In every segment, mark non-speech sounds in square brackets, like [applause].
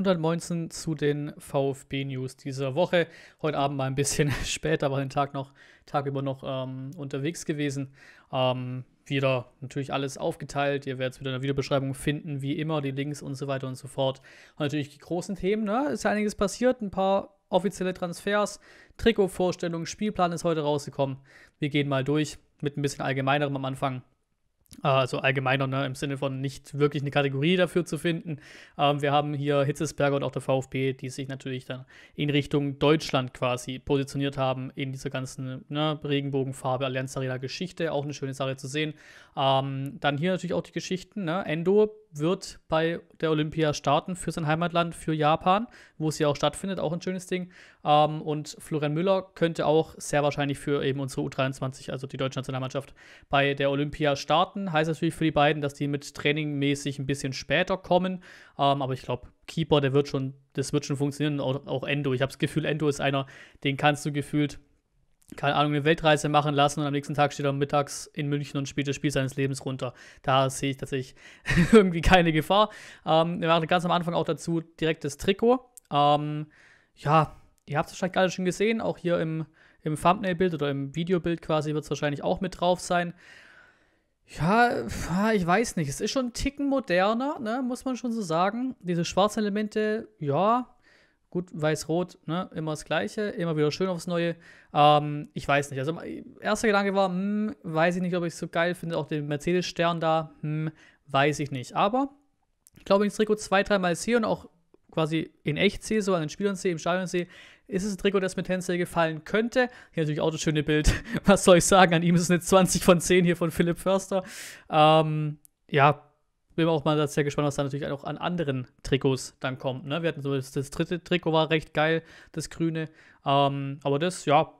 119 zu den VfB-News dieser Woche. Heute Abend mal ein bisschen [laughs] später, aber den Tag noch, Tag über noch ähm, unterwegs gewesen. Ähm, wieder natürlich alles aufgeteilt. Ihr werdet es wieder in der Videobeschreibung finden, wie immer, die Links und so weiter und so fort. Und natürlich die großen Themen, ne? Ist ja einiges passiert, ein paar offizielle Transfers, Trikotvorstellungen, Spielplan ist heute rausgekommen. Wir gehen mal durch mit ein bisschen allgemeinerem am Anfang äh, also allgemeiner ne, im Sinne von nicht wirklich eine Kategorie dafür zu finden. Ähm, wir haben hier Hitzesberger und auch der VfB, die sich natürlich dann in Richtung Deutschland quasi positioniert haben in dieser ganzen ne, Regenbogenfarbe Allianz Arena Geschichte. Auch eine schöne Sache zu sehen. Ähm, dann hier natürlich auch die Geschichten. Ne? Endo wird bei der Olympia starten für sein Heimatland, für Japan, wo es ja auch stattfindet, auch ein schönes Ding. Ähm, und Florian Müller könnte auch sehr wahrscheinlich für eben unsere U23, also die deutsche Nationalmannschaft, bei der Olympia starten. Heißt natürlich für die beiden, dass die mit Training mäßig ein bisschen später kommen. Ähm, aber ich glaube, Keeper, der wird schon, das wird schon funktionieren. Auch, auch Endo. Ich habe das Gefühl, Endo ist einer, den kannst du gefühlt keine Ahnung, eine Weltreise machen lassen und am nächsten Tag steht er mittags in München und spielt das Spiel seines Lebens runter. Da sehe ich tatsächlich [laughs] irgendwie keine Gefahr. Ähm, wir machen ganz am Anfang auch dazu direkt das Trikot. Ähm, ja, ihr habt es wahrscheinlich gerade schon gesehen, auch hier im, im Thumbnail-Bild oder im Videobild quasi wird es wahrscheinlich auch mit drauf sein. Ja, ich weiß nicht. Es ist schon ein Ticken moderner, ne? muss man schon so sagen. Diese schwarzen Elemente, ja, gut, weiß-rot, ne, immer das Gleiche, immer wieder schön aufs Neue. Ähm, ich weiß nicht. Also, erster Gedanke war, hm, weiß ich nicht, ob ich es so geil finde. Auch den Mercedes-Stern da, hm, weiß ich nicht. Aber ich glaube, wenn ich das Trikot zwei, dreimal sehe und auch quasi in echt sehe, so an den Spielern sehe, im Stadion sehe, ist es ein Trikot, das mir tendenziell gefallen könnte. Hier natürlich auch das schöne Bild. [laughs] Was soll ich sagen? An ihm ist es eine 20 von 10 hier von Philipp Förster. Ähm, ja, bin auch mal sehr gespannt, was da natürlich auch an anderen Trikots dann kommt. Ne? Wir hatten so das, dritte Trikot war recht geil, das grüne. Ähm, aber das, ja,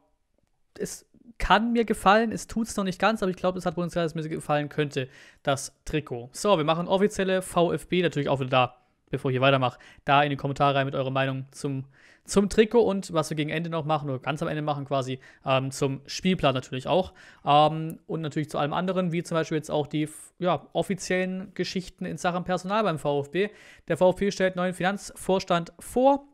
es kann mir gefallen, es tut es noch nicht ganz, aber ich glaube, es hat Potenzial, dass es mir gefallen könnte, das Trikot. So, wir machen offizielle VfB natürlich auch wieder da, bevor ich hier weitermache. Da in die Kommentare rein mit eurer Meinung zum zum Trikot und was wir gegen Ende noch machen oder ganz am Ende machen quasi ähm, zum Spielplan natürlich auch ähm, und natürlich zu allem anderen, wie zum Beispiel jetzt auch die ja, offiziellen Geschichten in Sachen Personal beim VfB. Der VfB stellt neuen Finanzvorstand vor.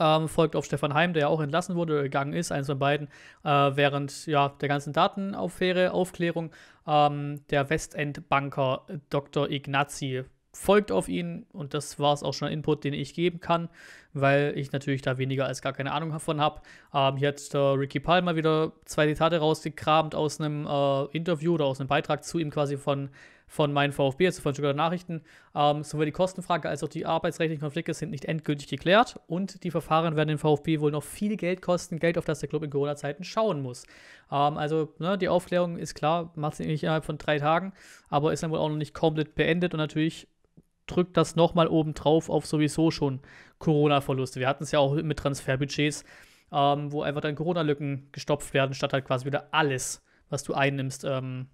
Ähm, folgt auf Stefan Heim, der ja auch entlassen wurde, oder gegangen ist, eins von beiden, äh, während ja, der ganzen Datenaufklärung ähm, der Westend-Banker Dr. Ignazi folgt auf ihn und das war es auch schon an Input, den ich geben kann, weil ich natürlich da weniger als gar keine Ahnung davon habe. Ähm, hier hat der äh, Ricky Palmer wieder zwei Zitate rausgekramt aus einem äh, Interview oder aus einem Beitrag zu ihm quasi von, von meinen VfB, also von Stuttgarter Nachrichten. Ähm, sowohl die Kostenfrage als auch die arbeitsrechtlichen Konflikte sind nicht endgültig geklärt und die Verfahren werden den VfB wohl noch viel Geld kosten, Geld, auf das der Club in Corona-Zeiten schauen muss. Ähm, also ne, die Aufklärung ist klar, macht sie nicht innerhalb von drei Tagen, aber ist dann wohl auch noch nicht komplett beendet und natürlich drückt das nochmal oben drauf auf sowieso schon Corona-Verluste. Wir hatten es ja auch mit Transferbudgets, ähm, wo einfach dann Corona-Lücken gestopft werden, statt halt quasi wieder alles, was du einnimmst, ähm,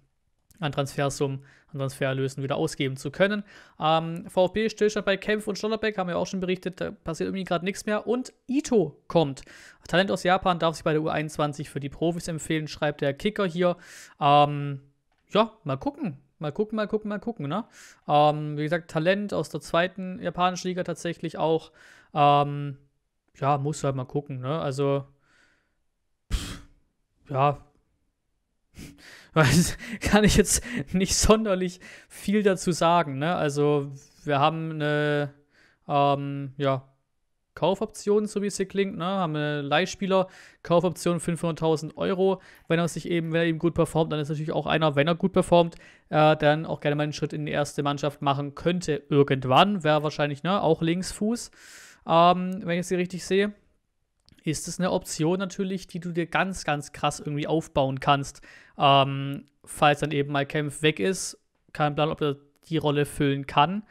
an Transfersummen, an Transfererlösen wieder ausgeben zu können. Ähm, VfB Stillstand bei Kempf und Schlotterbeck haben wir auch schon berichtet, da passiert irgendwie gerade nichts mehr. Und Ito kommt. Talent aus Japan darf sich bei der U21 für die Profis empfehlen, schreibt der Kicker hier. Ähm, ja, mal gucken, Mal gucken, mal gucken, mal gucken. Ne? Ähm, wie gesagt, Talent aus der zweiten japanischen Liga tatsächlich auch. Ähm, ja, muss halt mal gucken. Ne? Also, pff, ja. [laughs] kann ich jetzt [laughs] nicht sonderlich viel dazu sagen. Ne? Also, wir haben eine ähm, ja, Kaufoptionen, so wie es hier klingt. Ne? Haben wir Leihspieler, Kaufoption 500.000 Euro. Wenn er sich eben, wenn er eben gut performt, dann ist natürlich auch einer, wenn er gut performt, äh, dann auch gerne mal einen Schritt in die erste Mannschaft machen könnte. Irgendwann wäre wahrscheinlich ne, auch Linksfuß, ähm, wenn ich es hier richtig sehe. Ist es eine Option natürlich, die du dir ganz, ganz krass irgendwie aufbauen kannst, ähm, falls dann eben mal Kempf weg ist. Kein Plan, ob er die Rolle füllen kann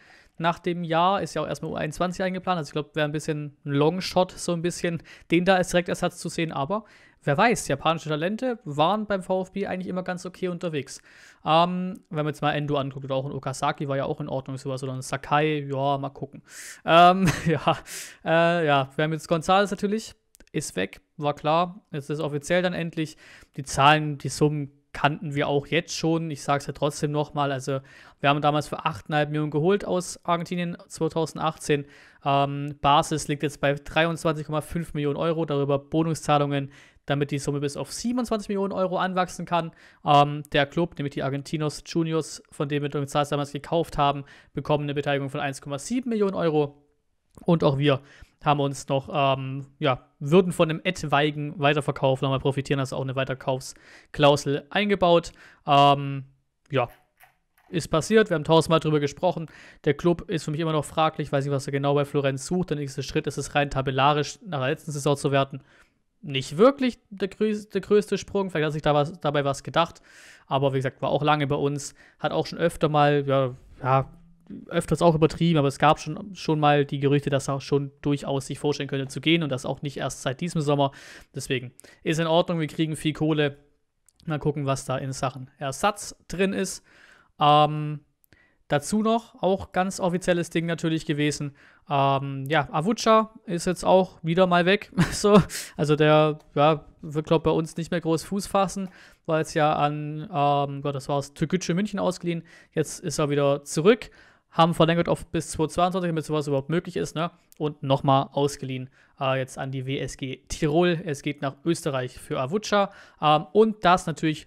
nach dem Jahr. Ist ja auch erstmal U21 eingeplant. Also ich glaube, wäre ein bisschen ein Longshot, so ein bisschen den da als Direktersatz zu sehen. Aber wer weiß, japanische Talente waren beim VfB eigentlich immer ganz okay unterwegs. Ähm, wenn man jetzt mal Endo anguckt oder auch ein Okazaki war ja auch in Ordnung sowas oder ein Sakai, ja, mal gucken. Ähm, [laughs] ja, äh, ja, wir haben jetzt Gonzales natürlich, ist weg, war klar. Jetzt ist offiziell dann endlich. Die Zahlen, die Summen kannten wir auch jetzt schon. Ich sage es ja trotzdem nochmal. Also, wir haben damals für 8,5 Millionen geholt aus Argentinien 2018. Ähm, Basis liegt jetzt bei 23,5 Millionen Euro, darüber Bonuszahlungen, damit die Summe bis auf 27 Millionen Euro anwachsen kann. Ähm, der Club, nämlich die Argentinos Juniors, von dem wir uns damals gekauft haben, bekommen eine Beteiligung von 1,7 Millionen Euro. Und auch wir haben wir uns noch, ähm, ja, würden von einem etwaigen Weiterverkauf nochmal profitieren, also auch eine Weiterkaufsklausel eingebaut. Ähm, ja, ist passiert, wir haben tausendmal drüber gesprochen. Der Club ist für mich immer noch fraglich, weiß nicht, was er genau bei Florenz sucht. Der nächste Schritt ist es rein tabellarisch nach der letzten Saison zu werten. Nicht wirklich der, größ der größte Sprung, vielleicht hat sich da was, dabei was gedacht, aber wie gesagt, war auch lange bei uns, hat auch schon öfter mal, ja, ja öfters auch übertrieben, aber es gab schon, schon mal die Gerüchte, dass er schon durchaus sich vorstellen könnte zu gehen und das auch nicht erst seit diesem Sommer. Deswegen ist in Ordnung, wir kriegen viel Kohle. Mal gucken, was da in Sachen Ersatz drin ist. Ähm, dazu noch, auch ganz offizielles Ding natürlich gewesen. Ähm, ja, Avucha ist jetzt auch wieder mal weg. [laughs] so, also der ja, wird, glaube ich, bei uns nicht mehr groß Fuß fassen, weil es ja an, ähm, Gott, das war aus Türkgücü München ausgeliehen. Jetzt ist er wieder zurück haben verlängert auf bis 2022, damit sowas überhaupt möglich ist, ne? Und nochmal ausgeliehen äh, jetzt an die WSG Tirol. Es geht nach Österreich für Avucha. Ähm, und das natürlich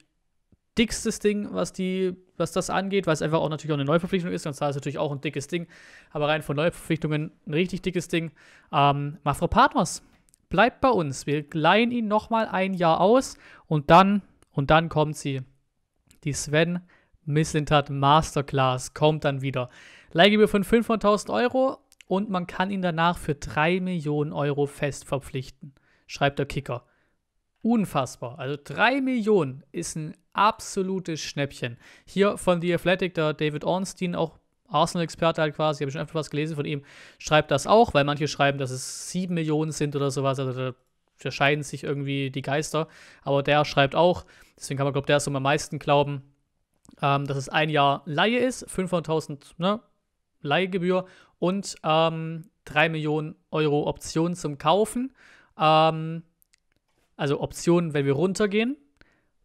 dickstes Ding, was die, was das angeht, weil es einfach auch natürlich auch eine Neuverpflichtung ist. Und zwar ist natürlich auch ein dickes Ding, aber rein von Neuverpflichtungen ein richtig dickes Ding. Ähm, Mafro Partners bleibt bei uns. Wir leihen ihn nochmal ein Jahr aus und dann, und dann kommt sie, die Sven Misslintat Masterclass kommt dann wieder. Leihgebühr von 500.000 Euro und man kann ihn danach für 3 Millionen Euro fest verpflichten, schreibt der Kicker. Unfassbar. Also 3 Millionen ist ein absolutes Schnäppchen. Hier von The Athletic, der David Ornstein, auch Arsenal-Experte halt quasi, habe ich schon öfter was gelesen von ihm, schreibt das auch, weil manche schreiben, dass es 7 Millionen sind oder sowas. Also da, da scheiden sich irgendwie die Geister. Aber der schreibt auch, deswegen kann man, glaube ich, der ist um am meisten glauben ähm, dass es ein Jahr Laie ist, 500.000 ne, Leihgebühr und ähm, 3 Millionen Euro Optionen zum Kaufen. Ähm, also Optionen, wenn wir runtergehen.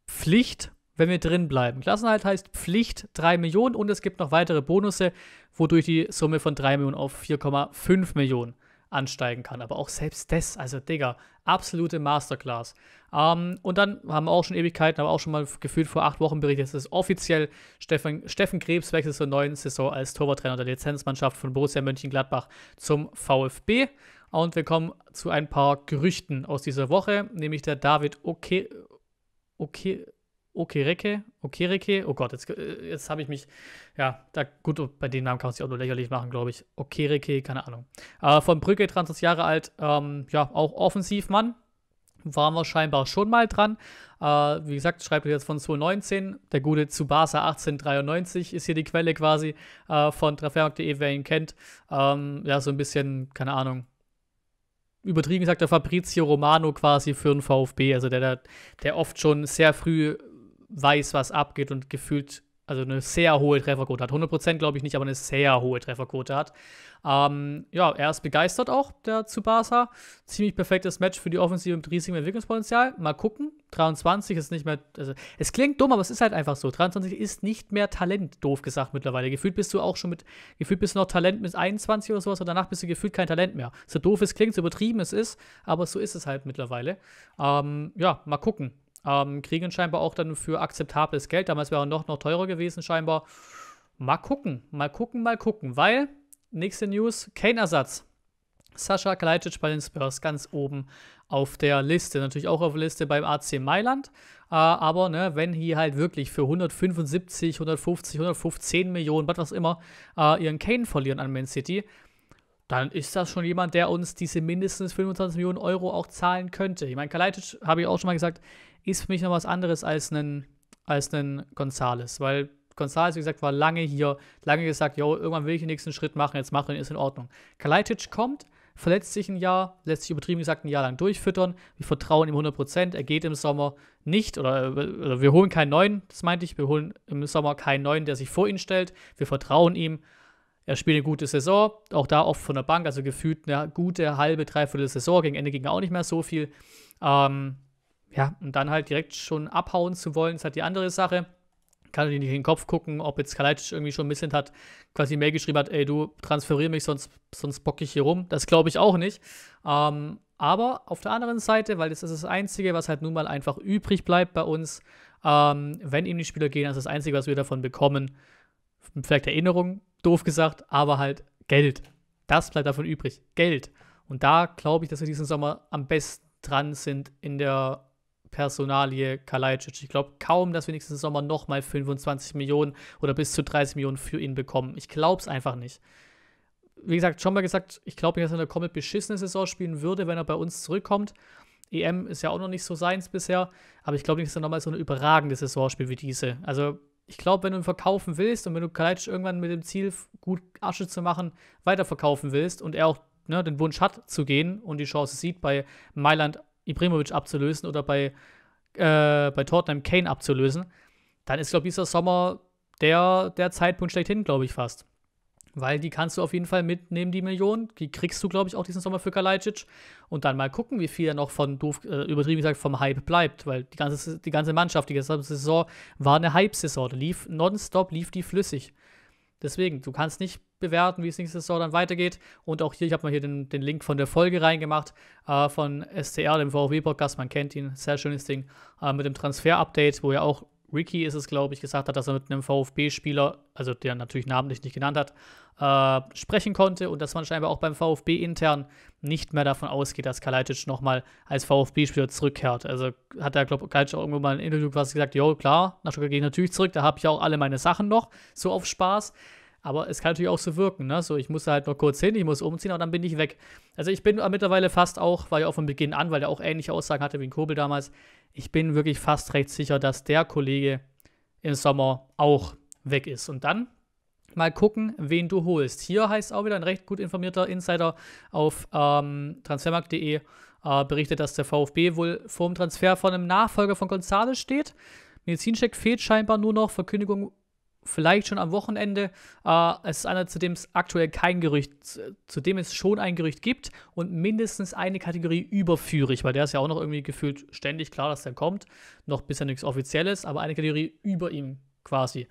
Pflicht, wenn wir drin bleiben. Klassenhalt heißt Pflicht 3 Millionen und es gibt noch weitere Bonusse, wodurch die Summe von 3 Millionen auf 4,5 Millionen ansteigen kann. Aber auch selbst das, also Digga, absolute Masterclass. Ähm, und dann haben wir auch schon Ewigkeiten, aber auch schon mal gefühlt vor acht Wochen berichtet, es ist offiziell, Steffen, Steffen Krebs wechselt zur neuen Saison als Torwarttrainer der Lizenzmannschaft von Borussia Mönchengladbach zum VfB. Und wir kommen zu ein paar Gerüchten aus dieser Woche, nämlich der David Oke, Oke, Okereke, Okereke, oh Gott, jetzt, äh, jetzt habe ich mich, ja, da, gut, bei dem Namen kann man sich auch nur lächerlich machen, glaube ich. Okereke, keine Ahnung. Äh, von Brücke, 30 Jahre alt, ähm, ja, auch Offensivmann, waren wir scheinbar schon mal dran. Äh, wie gesagt, schreibt jetzt von 2019. Der gute Tsubasa 1893 ist hier die Quelle quasi äh, von Traffermarkt.de, wer ihn kennt. Ähm, ja, so ein bisschen, keine Ahnung, übertrieben gesagt, der Fabrizio Romano quasi für den VfB. Also der, der, der oft schon sehr früh weiß, was abgeht und gefühlt also eine sehr hohe Trefferquote hat. 100% glaube ich nicht, aber eine sehr hohe Trefferquote hat. Ähm, ja, er ist begeistert auch, der Tsubasa. Ziemlich perfektes Match für die Offensive mit riesigem Entwicklungspotenzial. Mal gucken. 23 ist nicht mehr, also es klingt dumm, aber es ist halt einfach so. 23 ist nicht mehr Talent, doof gesagt mittlerweile. Gefühlt bist du auch schon mit, gefühlt bist du noch Talent mit 21 oder sowas und danach bist du gefühlt kein Talent mehr. So doof es klingt, so übertrieben es ist, aber so ist es halt mittlerweile. Ähm, ja, mal gucken. Ähm, kriegen scheinbar auch dann für akzeptables Geld. Damals wäre er noch, noch teurer gewesen, scheinbar. Mal gucken, mal gucken, mal gucken. Weil, nächste News, Kane-Ersatz. Sascha Kalajdzic bei den Spurs ganz oben auf der Liste. Natürlich auch auf der Liste beim AC Mailand. Äh, aber ne, wenn hier halt wirklich für 175, 150, 115 Millionen, was was immer, äh, ihren Kane verlieren an Man City, dann ist das schon jemand, der uns diese mindestens 25 Millionen Euro auch zahlen könnte. Ich meine, Kalajdzic, habe ich auch schon mal gesagt, ist für mich noch was anderes als einen, als einen Gonzales, weil Gonzales, wie gesagt, war lange hier, lange gesagt, jo, irgendwann will ich den nächsten Schritt machen, jetzt mache ihn, ist in Ordnung. Kalajdzic kommt, verletzt sich ein Jahr, lässt sich übertrieben gesagt ein Jahr lang durchfüttern. Wir vertrauen ihm 100%. Er geht im Sommer nicht oder, oder, wir holen keinen neuen, das meinte ich. Wir holen im Sommer keinen neuen, der sich vor ihn stellt. Wir vertrauen ihm. Er spielt eine gute Saison, auch da oft von der Bank, also gefühlt eine gute halbe, dreiviertel Saison. Gegen Ende ging er auch nicht mehr so viel. Ähm, ja, und dann halt direkt schon abhauen zu wollen, ist halt die andere Sache. Kann dir nicht in den Kopf gucken, ob jetzt Kalajdzic irgendwie schon ein bisschen hat, quasi Mail geschrieben hat, ey, du transferier mich, sonst, sonst bock ich hier rum. Das glaube ich auch nicht. Ähm, aber auf der anderen Seite, weil das ist das Einzige, was halt nun mal einfach übrig bleibt bei uns, ähm, wenn ihm die Spieler gehen, das ist das Einzige, was wir davon bekommen. Vielleicht Erinnerung, doof gesagt, aber halt Geld. Das bleibt davon übrig. Geld. Und da glaube ich, dass wir diesen Sommer am besten dran sind in der Personalie Kalajdzic. Ich glaube kaum, dass wir nächsten Sommer nochmal 25 Millionen oder bis zu 30 Millionen für ihn bekommen. Ich glaube es einfach nicht. Wie gesagt, schon mal gesagt, ich glaube nicht, dass er eine komplett beschissene Saison spielen würde, wenn er bei uns zurückkommt. EM ist ja auch noch nicht so seins bisher, aber ich glaube nicht, dass er nochmal so eine überragende Saison spielt wie diese. Also ich glaube, wenn du ihn verkaufen willst und wenn du Kalajdzic irgendwann mit dem Ziel, gut Asche zu machen, weiterverkaufen willst und er auch ne, den Wunsch hat zu gehen und die Chance sieht, bei Mailand Ibrahimovic abzulösen oder bei, äh, bei Tottenham Kane abzulösen, dann ist, glaube ich, dieser Sommer der, der Zeitpunkt schlechthin, glaube ich, fast. Weil die kannst du auf jeden Fall mitnehmen, die Millionen. Die kriegst du, glaube ich, auch diesen Sommer für Kalajdzic. Und dann mal gucken, wie viel er noch von, doof, äh, übertrieben gesagt, vom Hype bleibt. Weil die ganze, die ganze Mannschaft, die gesamte Saison war eine Hype-Saison. lief nonstop, lief die flüssig. Deswegen, du kannst nicht bewerten, wie es nächste Saison dann weitergeht. Und auch hier, ich habe mal hier den, den, Link von der Folge reingemacht äh, von SCR, dem VfB-Podcast. Man kennt ihn, sehr schönes Ding äh, mit dem Transfer-Update, wo ja auch Ricky ist es, glaube ich, gesagt hat, dass er mit einem VfB-Spieler, also der natürlich namentlich nicht genannt hat, äh, sprechen konnte und dass man scheinbar auch beim VfB intern nicht mehr davon ausgeht, dass Kalajdzic nochmal als VfB-Spieler zurückkehrt. Also hat er, glaube ich, Kalajdzic auch irgendwo mal ein Interview quasi gesagt, jo, klar, nach Stuttgart gehe ich natürlich zurück, da habe ich auch alle meine Sachen noch, so auf Spaß. Aber es kann natürlich auch so wirken, ne? So, ich muss halt nur kurz hin, ich muss umziehen, aber dann bin ich weg. Also ich bin mittlerweile fast auch, war ja auch von Beginn an, weil der auch ähnliche Aussagen hatte wie ein Kobel damals, ich bin wirklich fast recht sicher, dass der Kollege im Sommer auch weg ist. Und dann mal gucken, wen du holst. Hier heißt auch wieder ein recht gut informierter Insider auf ähm, transfermarkt.de äh, berichtet, dass der VfB wohl vor dem Transfer von einem Nachfolger von Gonzales steht. Medizincheck fehlt scheinbar nur noch, Verkündigung vielleicht schon am Wochenende. Äh, es ist einer, zu dem es aktuell kein Gerücht, zu dem es schon ein Gerücht gibt und mindestens eine Kategorie überführig, weil der ist ja auch noch irgendwie gefühlt ständig klar, dass der kommt. Noch bisher nichts Offizielles, aber eine Kategorie über ihm quasi.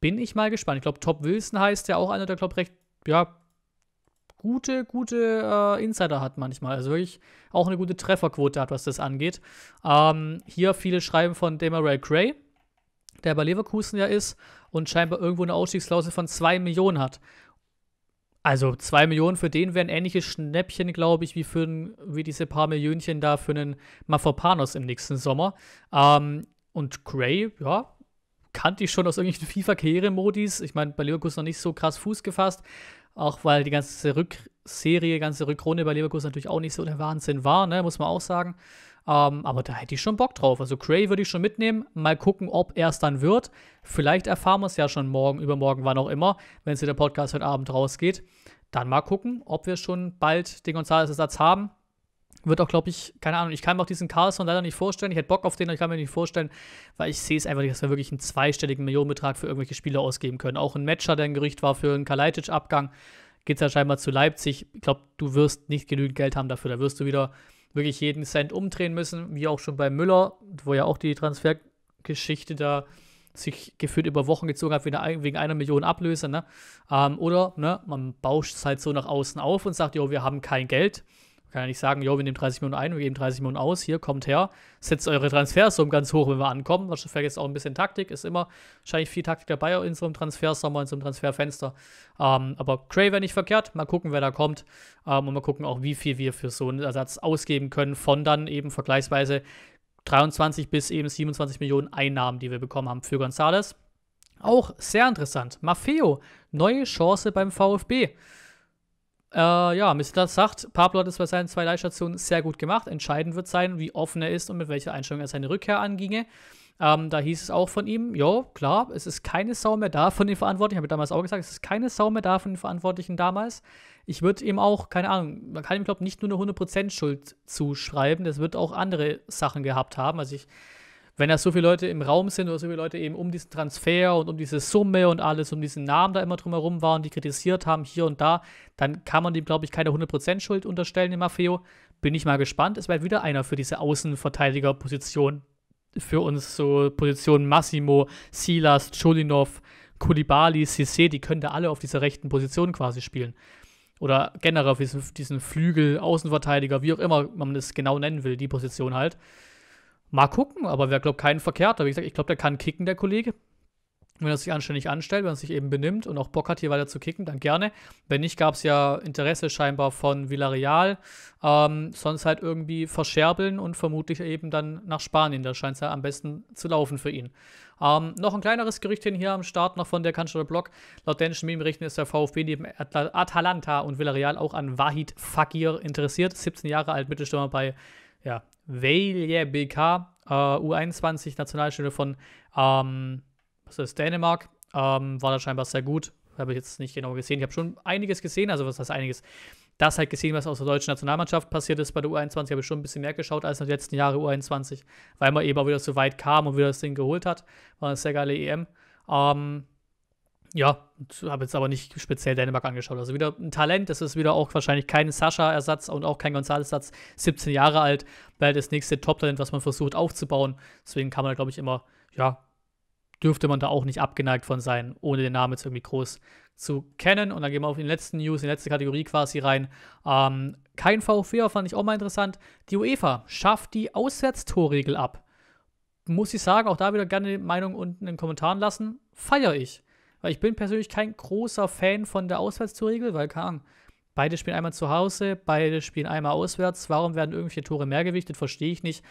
Bin ich mal gespannt. Ich glaube, Top Wilson heißt ja auch einer, der, glaube recht, ja, gute, gute äh, Insider hat manchmal. Also wirklich auch eine gute Trefferquote hat, was das angeht. Ähm, hier viele schreiben von Demarel Gray der bei Leverkusen ja ist und scheinbar irgendwo eine Ausstiegsklausel von 2 Millionen hat. Also 2 Millionen für den wären ähnliche Schnäppchen, glaube ich, wie, für ein, wie diese paar Millionchen da für einen Mafopanos im nächsten Sommer. Ähm, und Gray, ja, kannte ich schon aus irgendwelchen [laughs] FIFA-Karriere-Modis. Ich meine, bei Leverkusen noch nicht so krass Fuß gefasst, auch weil die ganze Rückserie, ganze Rückrunde bei Leverkusen natürlich auch nicht so der Wahnsinn war, ne? muss man auch sagen. Ähm, aber da hätte ich schon Bock drauf. Also Cray würde ich schon mitnehmen. Mal gucken, ob er es dann wird. Vielleicht erfahren wir es ja schon morgen, übermorgen, wann auch immer, wenn es der Podcast heute Abend rausgeht. Dann mal gucken, ob wir schon bald den Gonzales-Ersatz haben. Wird auch, glaube ich, keine Ahnung, ich kann mir auch diesen Carlson leider nicht vorstellen. Ich hätte Bock auf den, aber ich kann mir nicht vorstellen, weil ich sehe es einfach nicht, dass wir wirklich einen zweistelligen Millionenbetrag für irgendwelche Spieler ausgeben können. Auch ein Matcher, der ein Gericht war für einen Kalajdzic-Abgang, geht es ja scheinbar zu Leipzig. Ich glaube, du wirst nicht genügend Geld haben dafür. Da wirst du wieder wirklich jeden Cent umdrehen müssen, wie auch schon bei Müller, wo ja auch die Transfergeschichte da sich gefühlt über Wochen gezogen hat, wegen einer Million Ablöse. Ne? Ähm, oder ne, man bauscht es halt so nach außen auf und sagt, jo, wir haben kein Geld kann ja nicht sagen, jo, wir nehmen 30 Millionen ein, wir geben 30 Millionen aus, hier, kommt her, setzt eure Transfersummen ganz hoch, wenn wir ankommen. Was vielleicht jetzt auch ein bisschen Taktik, ist immer wahrscheinlich viel Taktik dabei in so einem Transfersommer, in so einem Transferfenster. Ähm, aber Cray wäre nicht verkehrt, mal gucken, wer da kommt ähm, und mal gucken auch, wie viel wir für so einen Ersatz ausgeben können von dann eben vergleichsweise 23 bis eben 27 Millionen Einnahmen, die wir bekommen haben für Gonzales. Auch sehr interessant. Maffeo, neue Chance beim VfB. Äh, ja, Mr. sagt, Pablo hat es bei seinen zwei Leihstationen sehr gut gemacht. Entscheidend wird sein, wie offen er ist und mit welcher Einstellung er seine Rückkehr anginge. Ähm, da hieß es auch von ihm, ja, klar, es ist keine Sau mehr da von den Verantwortlichen. Habe ich damals auch gesagt, es ist keine Sau mehr da von den Verantwortlichen damals. Ich würde ihm auch, keine Ahnung, man kann ihm, glaube ich, nicht nur eine 100% Schuld zuschreiben. Das wird auch andere Sachen gehabt haben. Also ich wenn da so viele Leute im Raum sind oder so viele Leute eben um diesen Transfer und um diese Summe und alles, um diesen Namen da immer drumherum waren, die kritisiert haben hier und da, dann kann man dem, glaube ich, keine 100% Schuld unterstellen, dem Maffeo. Bin ich mal gespannt. Es bleibt wieder einer für diese Außenverteidigerposition für uns so Positionen Massimo, Silas, Cholinov, Kulibali, Sissé, die können da alle auf dieser rechten Position quasi spielen. Oder generell auf diesen, diesen Flügel, Außenverteidiger, wie auch immer man es genau nennen will, die Position halt. Mal gucken, aber wäre, glaube ich, kein Verkehrter. Wie gesagt, ich glaube, der kann kicken, der Kollege. Wenn er sich anständig anstellt, wenn er sich eben benimmt und auch Bock hat, hier weiter zu kicken, dann gerne. Wenn nicht, gab es ja Interesse scheinbar von Villarreal. Ähm, sonst halt irgendwie verscherbeln und vermutlich eben dann nach Spanien. Da scheint es ja am besten zu laufen für ihn. Ähm, noch ein kleineres Gerüchtchen hier am Start noch von der Kanzler Block. Laut dänischen Medienberichten ist der VfB neben At Atalanta und Villarreal auch an Wahid Fakir interessiert. 17 Jahre alt, Mittelstürmer bei ja, Veilje BK, äh, U21-Nationalspieler von ähm, was ist Dänemark, ähm, war da scheinbar sehr gut. Habe ich jetzt nicht genau gesehen. Ich habe schon einiges gesehen, also was heißt einiges? Das halt gesehen, was aus der deutschen Nationalmannschaft passiert ist bei der U21, habe ich schon ein bisschen mehr geschaut als in den letzten Jahren U21, weil man eben auch wieder so weit kam und wieder das Ding geholt hat. War eine sehr geile EM. Ähm, ja, habe jetzt aber nicht speziell Dänemark angeschaut. Also wieder ein Talent, das ist wieder auch wahrscheinlich kein Sascha-Ersatz und auch kein Gonzales-Ersatz, 17 Jahre alt, bald das nächste Top-Talent, was man versucht aufzubauen. Deswegen kann man, da, glaube ich, immer, ja, dürfte man da auch nicht abgeneigt von sein, ohne den Namen jetzt irgendwie groß zu kennen. Und dann gehen wir auf den letzten News, in die letzte Kategorie quasi rein. Ähm, kein VfB fand ich auch mal interessant. Die UEFA schafft die Auswärtstorregel ab. Muss ich sagen, auch da wieder gerne die Meinung unten in den Kommentaren lassen. Feier ich. Weil ich bin persönlich kein großer Fan von der Auswärtstourregel, weil kam, beide spielen einmal zu Hause, beide spielen einmal auswärts. Warum werden irgendwelche Tore mehr gewichtet? Verstehe ich nicht.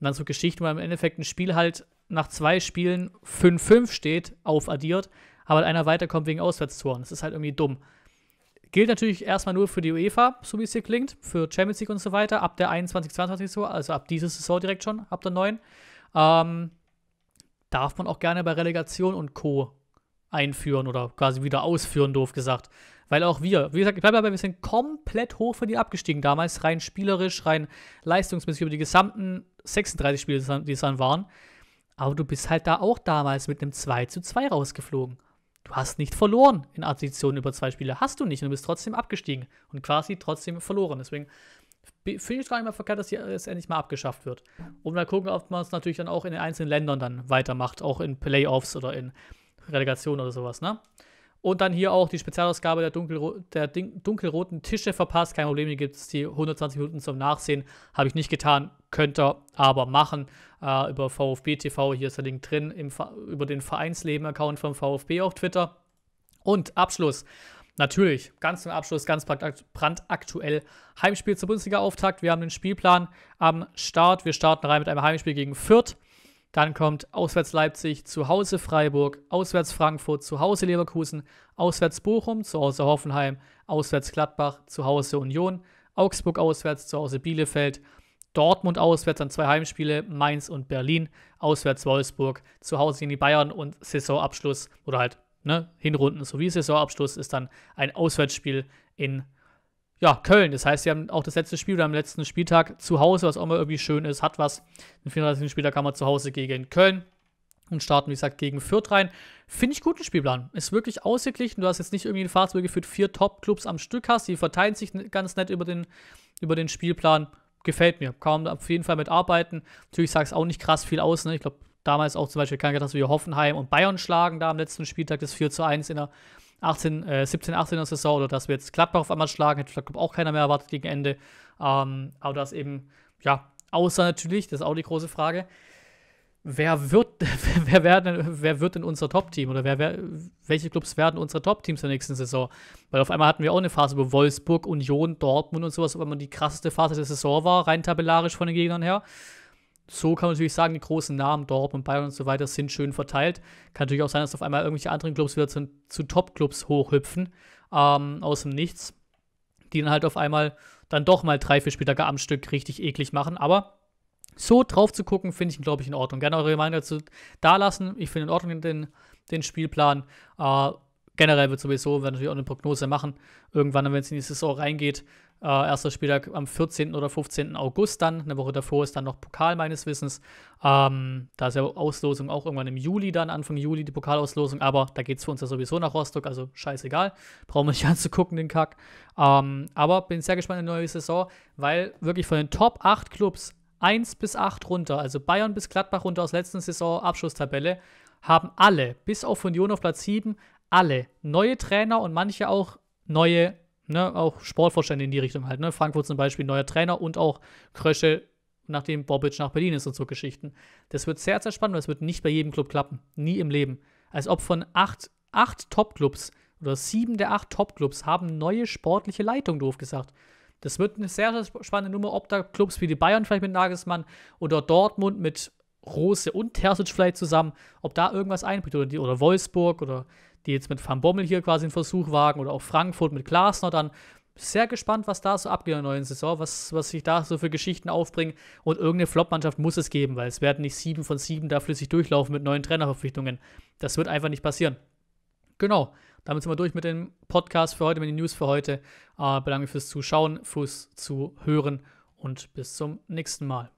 Und dann so Geschichten, wo im Endeffekt ein Spiel halt nach zwei Spielen 5-5 steht, aufaddiert, aber halt einer weiterkommt wegen Auswärtstoren. Das ist halt irgendwie dumm. Gilt natürlich erstmal nur für die UEFA, so wie es hier klingt, für Champions League und so weiter, ab der 21, 22 Saison, also ab dieser Saison direkt schon, ab der 9. Ähm, darf man auch gerne bei Relegation und Co einführen oder quasi wieder ausführen, doof gesagt. Weil auch wir, wie gesagt, ich bleibe dabei, wir sind komplett hoch für die abgestiegen damals, rein spielerisch, rein leistungsmäßig über die gesamten 36 Spiele, die es dann waren. Aber du bist halt da auch damals mit einem 2 zu 2 rausgeflogen. Du hast nicht verloren in Addition über zwei Spiele. Hast du nicht und du bist trotzdem abgestiegen und quasi trotzdem verloren. Deswegen finde ich es gar nicht mal verkehrt, dass hier es endlich mal abgeschafft wird. Und mal gucken, ob man es natürlich dann auch in den einzelnen Ländern dann weitermacht, auch in Playoffs oder in Relegation oder sowas, ne? Und dann hier auch die Spezialausgabe der, Dunkelro der dunkelroten Tische verpasst. Kein Problem, hier gibt es die 120 Minuten zum Nachsehen. Habe ich nicht getan, könnte aber machen. Äh, über VfB TV, hier ist der Link drin, im, über den Vereinsleben-Account vom VfB auf Twitter. Und Abschluss. Natürlich, ganz zum Abschluss, ganz brandaktuell. Heimspiel zur Bundesliga-Auftakt. Wir haben den Spielplan am Start. Wir starten rein mit einem Heimspiel gegen Fürth. Dann kommt auswärts Leipzig, zu Hause Freiburg, auswärts Frankfurt, zu Hause Leverkusen, auswärts Bochum, zu Hause Hoffenheim, auswärts Gladbach, zu Hause Union, Augsburg auswärts, zu Hause Bielefeld, Dortmund auswärts an zwei Heimspiele, Mainz und Berlin, auswärts Wolfsburg, zu Hause in die Bayern und Saisonabschluss oder halt ne, Hinrunden sowie Saisonabschluss ist dann ein Auswärtsspiel in ja, Köln. Das heißt, sie haben auch das letzte Spiel oder am letzten Spieltag zu Hause, was auch immer irgendwie schön ist, hat was. Den 34. Spieltag kann man zu Hause gegen Köln und starten, wie gesagt, gegen Fürth rein. Finde ich guten Spielplan. Ist wirklich ausgeglichen. Du hast jetzt nicht irgendwie ein Fahrzeug geführt, vier Top-Clubs am Stück hast. Die verteilen sich ganz nett über den, über den Spielplan. Gefällt mir. Kann man auf jeden Fall mitarbeiten. Natürlich sagt es auch nicht krass viel aus. Ne? Ich glaube, damals auch zum Beispiel kann dass wir Hoffenheim und Bayern schlagen, da am letzten Spieltag das 4 zu 1 in der 18, äh, 17, 18er Saison oder dass wir jetzt Gladbach auf einmal schlagen, hätte vielleicht auch keiner mehr erwartet gegen Ende. Ähm, aber das eben, ja, außer natürlich, das ist auch die große Frage, wer wird, [laughs] wer, wer, denn, wer wird denn unser Top-Team oder wer, wer, welche Clubs werden unsere Top-Teams der nächsten Saison? Weil auf einmal hatten wir auch eine Phase, wo Wolfsburg, Union, Dortmund und sowas, wo man die krasseste Phase der Saison war, rein tabellarisch von den Gegnern her so kann man natürlich sagen, die großen Namen, Dortmund, Bayern und so weiter, sind schön verteilt. Kann natürlich auch sein, dass auf einmal irgendwelche anderen Clubs wieder zu, zu Top-Clubs hochhüpfen, ähm, aus dem Nichts, die dann halt auf einmal dann doch mal drei, vier Spieltage am Stück richtig eklig machen. Aber so drauf zu gucken, finde ich, glaube ich, in Ordnung. Gerne eure Meinung dazu da lassen. Ich finde in Ordnung den, den Spielplan. Äh, generell wird sowieso, werden natürlich auch eine Prognose machen, irgendwann, wenn es in die Saison reingeht. Äh, erster Spieltag am 14. oder 15. August dann. Eine Woche davor ist dann noch Pokal meines Wissens. Ähm, da ist ja Auslosung auch irgendwann im Juli dann, Anfang Juli die Pokalauslosung. Aber da geht es für uns ja sowieso nach Rostock, also scheißegal. Brauchen wir nicht [laughs] anzugucken, den Kack. Ähm, aber bin sehr gespannt in die neue Saison, weil wirklich von den Top 8 Clubs 1 bis 8 runter, also Bayern bis Gladbach runter aus letzten Saison Abschlusstabelle, haben alle, bis auf Union auf Platz 7, alle neue Trainer und manche auch neue Ne, auch Sportvorstände in die Richtung halt. Ne? Frankfurt zum Beispiel neuer Trainer und auch Krösche, nachdem Bobic nach Berlin ist und so Geschichten. Das wird sehr, sehr spannend, das wird nicht bei jedem Club klappen. Nie im Leben. Als ob von acht, acht Top-Clubs oder sieben der acht Top-Clubs haben neue sportliche Leitung, doof gesagt. Das wird eine sehr, sehr spannende Nummer, ob da Clubs wie die Bayern vielleicht mit Nagelsmann oder Dortmund mit Rose und Terzic vielleicht zusammen, ob da irgendwas einbringt oder, oder Wolfsburg oder die jetzt mit Van Bommel hier quasi einen Versuch wagen oder auch Frankfurt mit Glasner dann. Sehr gespannt, was da so abgeht in der neuen Saison, was, was sich da so für Geschichten aufbringen. Und irgendeine Flop-Mannschaft muss es geben, weil es werden nicht sieben von sieben da flüssig durchlaufen mit neuen Trainerverpflichtungen. Das wird einfach nicht passieren. Genau. Damit sind wir durch mit dem Podcast für heute, mit den News für heute. Äh, bedanke mich fürs Zuschauen, fürs Zuhören und bis zum nächsten Mal.